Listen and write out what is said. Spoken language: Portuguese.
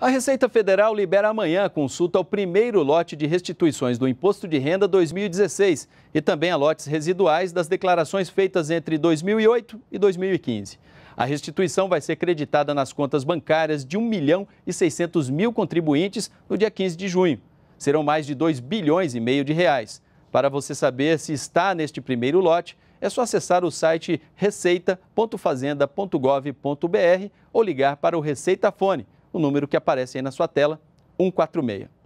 A Receita Federal libera amanhã a consulta ao primeiro lote de restituições do Imposto de Renda 2016 e também a lotes residuais das declarações feitas entre 2008 e 2015. A restituição vai ser creditada nas contas bancárias de 1 milhão e 600 mil contribuintes no dia 15 de junho. Serão mais de 2 bilhões e meio de reais. Para você saber se está neste primeiro lote, é só acessar o site receita.fazenda.gov.br ou ligar para o Receita Fone o número que aparece aí na sua tela, 146.